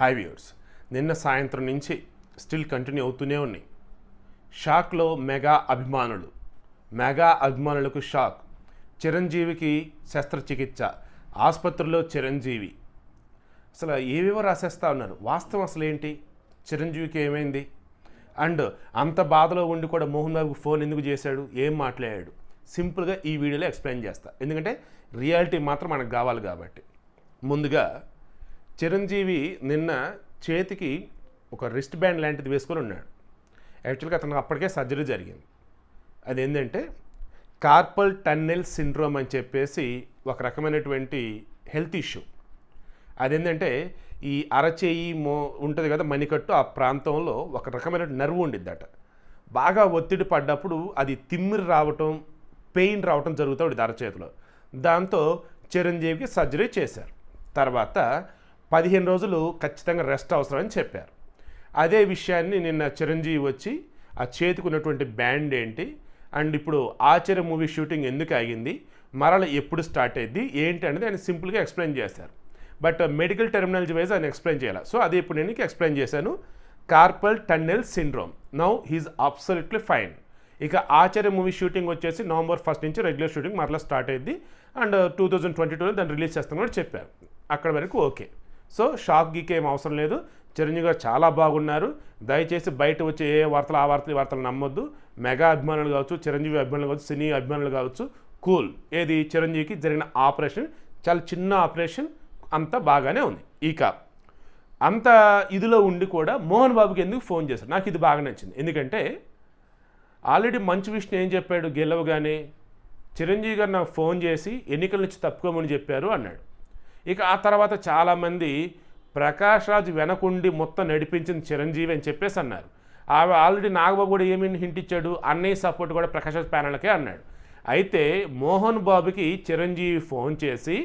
high viewers నిన్న సాయంత్రం నుంచి స్టిల్ కంటిన్యూ అవుతూనే ఉన్నాయి షాక్లో మెగా అభిమానులు మెగా అభిమానులకు షాక్ చిరంజీవికి శస్త్రచికిత్స ఆసుపత్రిలో చిరంజీవి అసలు ఏవేవో రాసేస్తా ఉన్నారు వాస్తవం అసలు ఏంటి చిరంజీవికి ఏమైంది అండ్ అంత బాధలో ఉండి కూడా మోహన్ బాబుకి ఫోన్ ఎందుకు చేశాడు ఏం మాట్లాడాడు సింపుల్గా ఈ వీడియోలో ఎక్స్ప్లెయిన్ చేస్తా ఎందుకంటే రియాలిటీ మాత్రం మనకు కావాలి కాబట్టి ముందుగా చిరంజీవి నిన్న చేతికి ఒక రిస్ట్ బ్యాండ్ లాంటిది వేసుకొని ఉన్నాడు యాక్చువల్గా అతనికి అప్పటికే సర్జరీ జరిగింది అది ఏంటంటే కార్పల్ టన్నెల్ సిండ్రోమ్ అని చెప్పేసి ఒక రకమైనటువంటి హెల్త్ ఇష్యూ అదేంటంటే ఈ అరచేయి మో ఉంటుంది కదా మణికట్టు ఆ ప్రాంతంలో ఒక రకమైన నర్వ్ ఉండిద్దట బాగా ఒత్తిడి పడ్డప్పుడు అది తిమ్మిరి రావటం పెయిన్ రావటం జరుగుతూ అరచేతిలో దాంతో చిరంజీవికి సర్జరీ చేశారు తర్వాత పదిహేను రోజులు ఖచ్చితంగా రెస్ట్ అవసరం అని చెప్పారు అదే విషయాన్ని నిన్న చిరంజీవి వచ్చి ఆ చేతికున్నటువంటి బ్యాండ్ ఏంటి అండ్ ఇప్పుడు ఆచార్య మూవీ షూటింగ్ ఎందుకు ఆగింది మరల ఎప్పుడు స్టార్ట్ అయ్యింది ఏంటి అనేది ఆయన సింపుల్గా ఎక్స్ప్లెయిన్ చేశారు బట్ మెడికల్ టెర్మినాలజీ వైజ్ ఆయన ఎక్స్ప్లెయిన్ చేయాలి సో అది ఇప్పుడు నేను ఎక్స్ప్లెయిన్ చేశాను carpal tunnel syndrome now he's absolutely fine ఇక ఆచార్య మూవీ షూటింగ్ వచ్చేసి నవంబర్ ఫస్ట్ నుంచి రెగ్యులర్ షూటింగ్ మరలా స్టార్ట్ అయ్యింది అండ్ టూ థౌజండ్ ట్వంటీ టూలో దాన్ని రిలీజ్ చేస్తామని చెప్పారు అక్కడ వరకు ఓకే సో షాక్ గీకేం అవసరం లేదు చిరంజీవి గారు చాలా బాగున్నారు దయచేసి బయట వచ్చే ఏ వార్తలు ఆ వార్తలు వార్తలు నమ్మొద్దు మెగా అభిమానులు కావచ్చు చిరంజీవి అభిమానులు కావచ్చు సినీ అభిమానులు కావచ్చు కూల్ ఏది చిరంజీవికి జరిగిన ఆపరేషన్ చాలా చిన్న ఆపరేషన్ అంత బాగానే ఉంది ఇక అంత ఇదిలో ఉండి కూడా మోహన్ బాబుకి ఎందుకు ఫోన్ చేశారు నాకు ఇది బాగా నచ్చింది ఎందుకంటే ఆల్రెడీ మంచు విష్ణు ఏం చెప్పాడు గెలవగానే చిరంజీవి గారు నాకు ఫోన్ చేసి ఎన్నికల నుంచి తప్పుకోమని చెప్పారు అన్నాడు ఇక ఆ తర్వాత చాలామంది ప్రకాష్ రాజ్ వెనకుండి మొత్తం నడిపించింది చిరంజీవి అని చెప్పేసి అన్నారు ఆమె ఆల్రెడీ నాగబాబు కూడా ఏమీ హింట్ ఇచ్చాడు అన్నయ్య సపోర్ట్ కూడా ప్రకాష్ రాజ్ ప్యానల్కే అన్నాడు అయితే మోహన్ బాబుకి చిరంజీవి ఫోన్ చేసి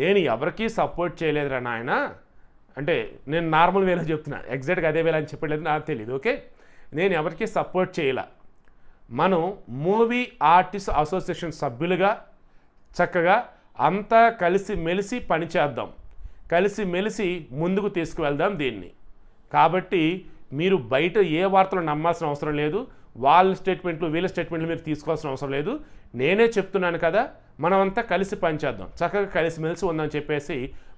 నేను ఎవరికీ సపోర్ట్ చేయలేదురా నాయన అంటే నేను నార్మల్ వేలో చెప్తున్నా ఎగ్జాక్ట్గా అదే వేళ అని చెప్పలేదు నాకు తెలియదు ఓకే నేను ఎవరికీ సపోర్ట్ చేయలే మనం మూవీ ఆర్టిస్ట్ అసోసియేషన్ సభ్యులుగా చక్కగా అంతా కలిసి మెలిసి పనిచేద్దాం కలిసి మెలిసి ముందుకు తీసుకువెళ్దాం దీన్ని కాబట్టి మీరు బయట ఏ వార్తలు నమ్మాల్సిన అవసరం లేదు వాళ్ళ స్టేట్మెంట్లు వీళ్ళ స్టేట్మెంట్లు మీరు తీసుకోవాల్సిన అవసరం లేదు నేనే చెప్తున్నాను కదా మనమంతా కలిసి పనిచేద్దాం చక్కగా కలిసిమెలిసి ఉందని చెప్పేసి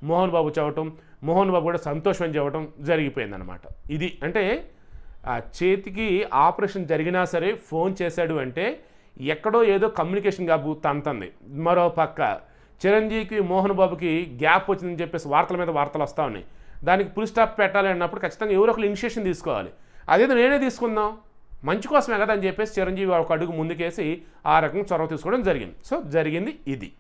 మోహన్ బాబు చెప్పటం మోహన్ బాబు కూడా సంతోషం చెప్పటం జరిగిపోయిందనమాట ఇది అంటే చేతికి ఆపరేషన్ జరిగినా సరే ఫోన్ చేశాడు అంటే ఎక్కడో ఏదో కమ్యూనికేషన్ కాబు తంతంది మరో పక్క చిరంజీవికి మోహన్ బాబుకి గ్యాప్ వచ్చిందని చెప్పేసి వార్తల మీద వార్తలు వస్తూ ఉన్నాయి దానికి ఫుల్ స్టాప్ పెట్టాలి అన్నప్పుడు ఖచ్చితంగా ఎవరో ఒకరు ఇనిషియేషన్ తీసుకోవాలి అదేదో నేనే తీసుకుందాం మంచి కోసమే కదా అని చెప్పేసి చిరంజీవి ఒక అడుగు ముందుకేసి ఆ రకంగా చొరవ తీసుకోవడం జరిగింది సో జరిగింది ఇది